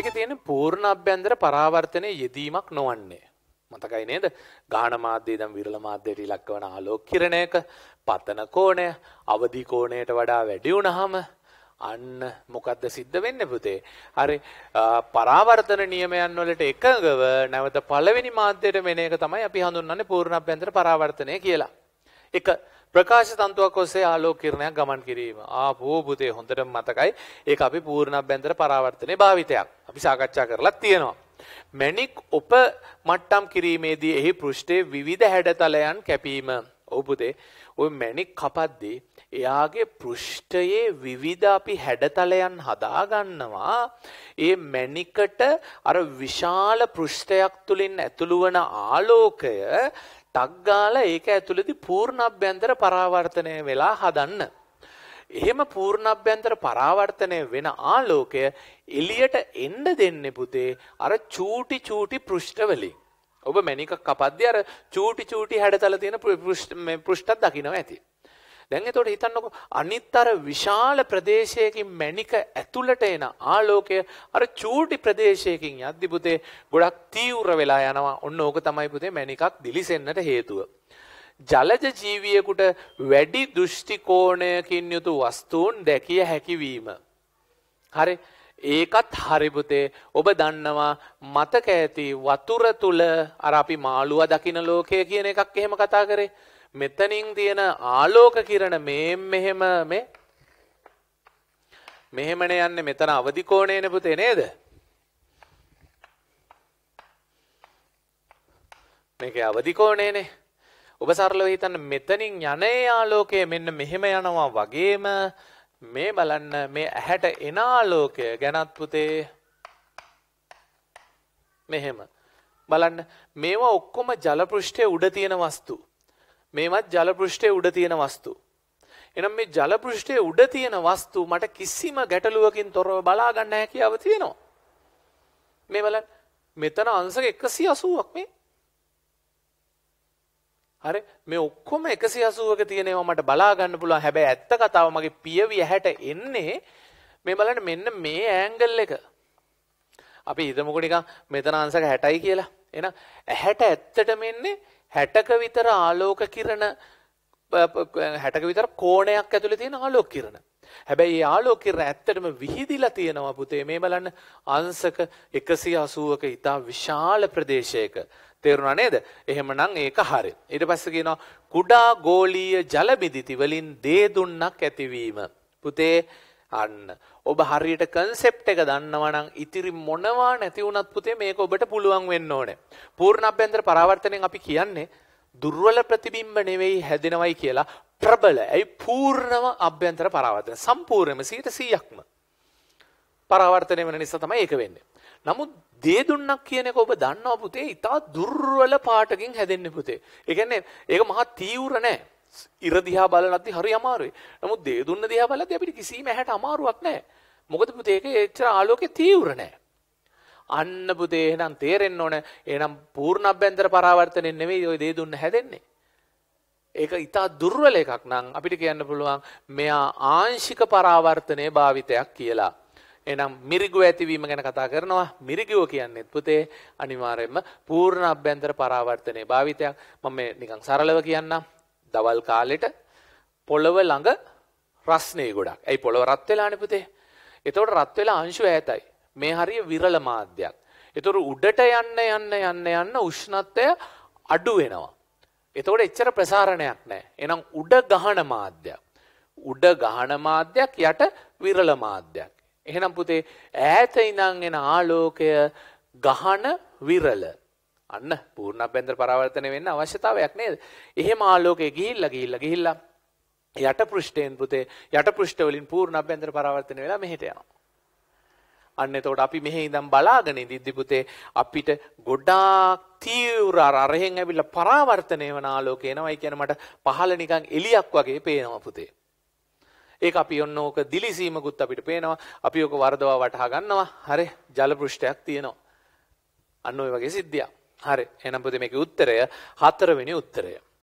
එක තියෙන පූර්ණ අභ්‍යන්තර පරාවර්තනය යෙදීමක් නොවන්නේ. මතකයි නේද ගාන මාධ්‍යය දම් විරල මාධ්‍යයට ඉලක්කවන ආලෝක කිරණයක පතන කෝණය අවදි කෝණයට වඩා වැඩි වුණහම අන්න මොකද්ද සිද්ධ වෙන්න පුතේ. හරි පරාවර්තන නියමයන් වලට එකඟව නැවත පළවෙනි මාධ්‍යයට මෙන එක තමයි අපි හඳුන්වන්නේ පූර්ණාභ්‍යන්තර පරාවර්තනය කියලා. එක ප්‍රකාශ තන්තුවක් ඔස්සේ ආලෝකීරණයක් ගමන් කිරීම. ආපෝ පුතේ හොඳට මතකයි. ඒක අපි පූර්ණබ්බැන්තර පරාවර්තනයේ භාවිතයක්. අපි සාකච්ඡා කරලා තියෙනවා. මැණික් උප මට්ටම් කිරීමේදී එහි පෘෂ්ඨයේ විවිධ හැඩතලයන් කැපීම. ඔව් පුතේ, ওই මැණික් කපද්දී එයාගේ පෘෂ්ඨයේ විවිධ අපි හැඩතලයන් හදාගන්නවා ඒ මැණිකට අර විශාල පෘෂ්ඨයක් තුලින් ඇතුළු වන ආලෝකය ටක් ගාලා ඒක ඇතුළේදී පූර්ණ අභ්‍යන්තර පරාවර්තනය වෙලා හදන්න. එහෙම පූර්ණ අභ්‍යන්තර පරාවර්තනය වෙන ආලෝකය එළියට එන්න දෙන්නේ පුතේ අර චූටි චූටි පෘෂ්ඨවලින්. ඔබ මැනිකක් කපද්දී අර චූටි චූටි හැඩතල තියෙන පෘෂ්ඨ මේ පෘෂ්ඨත් දකින්න ඇති. දැන් එතකොට හිතන්නකෝ අනිත්තර විශාල ප්‍රදේශයකින් මැණික ඇතුළට එන ආලෝකය අර චූටි ප්‍රදේශයකින් යද්දි පුතේ ගොඩක් තීව්‍ර වෙලා යනවා. ඔන්න ඕක තමයි පුතේ මැණිකක් දිලිසෙන්නට හේතුව. ජලජ ජීවියෙකුට වැඩි දෘෂ්ටි කෝණයකින් යුතු වස්තුන් දැකිය හැකිවීම. හරි ඒකත් හරිපුතේ ඔබ දන්නවා මතක ඇති වතුර තුල අර අපි මාළුවා දකින ලෝකය කියන එකක් එහෙම කතා කරේ මෙතනින් තියෙන ආලෝක කිරණ මේ මෙහෙම මේ මෙහෙමනේ යන්නේ මෙතන අවදි කෝණේනේ පුතේ නේද? මේකේ අවදි කෝණේනේ. ඔබ සරලව හිතන්න මෙතනින් යනේ ආලෝකය මෙන්න මෙහෙම යනවා වගේම මේ බලන්න මේ ඇහැට එන ආලෝකය ගැනත් පුතේ මෙහෙම බලන්න මේවා ඔක්කොම ජල පෘෂ්ඨයේ උඩ තියෙන වස්තු මේවත් ජල පෘෂ්ඨයේ උඩ තියෙන වස්තු. එහෙනම් මේ ජල පෘෂ්ඨයේ උඩ තියෙන වස්තු මට කිසිම ගැටලුවකින් තොරව බලා ගන්න හැකියාව තියෙනවා. මේ බලන්න මෙතන අංශක 180ක් මේ. හරි මේ ඔක්කොම 180ක තියෙනවා මට බලා ගන්න පුළුවන්. හැබැයි ඇත්ත කතාව මගේ පියවි ඇහැට එන්නේ මේ බලන්න මෙන්න මේ ඇන්ගල් එක. අපි හිතමුකෝ නිකන් මෙතන අංශක 60යි කියලා. එහෙනම් ඇහැට ඇත්තටම එන්නේ හැටක විතර ආලෝක කිරණ හැටක විතර කෝණයක් ඇතුළේ තියෙන ආලෝක කිරණ. හැබැයි ඒ ආලෝක කිරණ ඇත්තටම විහිදිලා තියෙනවා පුතේ. මේ බලන්න අංශක 180ක ඉතා විශාල ප්‍රදේශයක. තේරුණා නේද? එහෙමනම් ඒක හරිය. ඊට පස්සේ කියනවා කුඩා ගෝලීය ජල බිඳිති වලින් දේ දුන්නක් ඇතිවීම. පුතේ අන්න ඔබ හරියට concept එක දන්නවා නම් ඉතිරි මොනවා නැති වුණත් පුතේ මේක ඔබට පුළුවන් වෙන්න ඕනේ. පූර්ණ අභ්‍යන්තර පරාවර්තනයෙන් අපි කියන්නේ දුර්වල ප්‍රතිබිම්බ නෙවෙයි හැදෙනවයි කියලා ප්‍රබල ඇයි පූර්ණව අභ්‍යන්තර පරාවර්තන සම්පූර්ණයෙන්ම 100%ක්ම පරාවර්තනය වෙන නිසා තමයි ඒක වෙන්නේ. නමුත් දේ දුන්නක් කියන එක ඔබ දන්නවා පුතේ ඊට දුර්වල පාටකින් හැදෙන්නේ පුතේ. ඒ කියන්නේ ඒක මහා තීව්‍ර නෑ. ඉර දිහා බලනත්දී හරි අමාරුයි. නමුත් දේ දුන්න දිහා බලද්දී අපිට කිසිම ඇහැට අමාරුවක් නැහැ. මොකද පුතේ ඒක එච්චර ආලෝකේ තීව්‍ර නැහැ. අන්න පුතේ එහෙනම් තේරෙන්න ඕන. එහෙනම් පූර්ණ අභ්‍යන්තර පරාවර්තනෙ නෙවෙයි ওই දේ දුන්න හැදෙන්නේ. ඒක ඊටා දුර්වල එකක් නම් අපිට කියන්න පුළුවන් මෙයා ආංශික පරාවර්තනයේ භාවිතයක් කියලා. එනම් මිරිගු ඇතිවීම ගැන කතා කරනවා මිරිගුව කියන්නේත් පුතේ අනිවාර්යයෙන්ම පූර්ණ අභ්‍යන්තර පරාවර්තනයේ භාවිතයක් මම නිකන් සරලව කියන්නම් දවල් කාලෙට පොළව ළඟ රස්නේ ගොඩක්. ඇයි පොළව රත් වෙලානේ පුතේ? එතකොට රත් වෙලා අංශු ඈතයි. මේ හරිය විරල මාධ්‍යයක්. ඒතර උඩට යන්න යන්න යන්න යන්න උෂ්ණත්වය අඩු වෙනවා. එතකොට එච්චර ප්‍රසාරණයක් නැහැ. එහෙනම් උඩ ගහන මාධ්‍යයක්. උඩ ගහන මාධ්‍යයක් යට විරල මාධ්‍යයක්. එහෙනම් පුතේ ඈත ඉඳන් එන ආලෝකය ගහන විරල අන්න පූර්ණ අභ්‍යන්තර පරාවර්තනය වෙන්න අවශ්‍යතාවයක් නේද? එහෙම ආලෝකයේ ගිහිල්ලා ගිහිල්ලා ගිහිල්ලා යට පෘෂ්ඨයෙන් පුතේ යට පෘෂ්ඨ වලින් පූර්ණ අභ්‍යන්තර පරාවර්තනය වෙලා මෙහෙට යනවා. අන්න එතකොට අපි මෙහි ඉඳන් බලාගෙන ඉදිද්දි පුතේ අපිට ගොඩාක් තීව්‍ර අර අරහෙන් ඇවිල්ලා පරාවර්තනය වෙන ආලෝකය එනවා. ඒ කියන්නේ මට පහළ නිකන් එලියක් වගේ පේනවා පුතේ. ඒක අපි ඔන්න ඕක දිලිසීමකුත් අපිට පේනවා. අපි ඕක වර්ධවා වටහා ගන්නවා. හරි ජල පෘෂ්ඨයක් තියෙනවා. අන්න ওই වගේ සිද්ධියක්. හරි. එහෙනම් පුතේ මේකේ උත්තරය හතරවෙනි උත්තරය.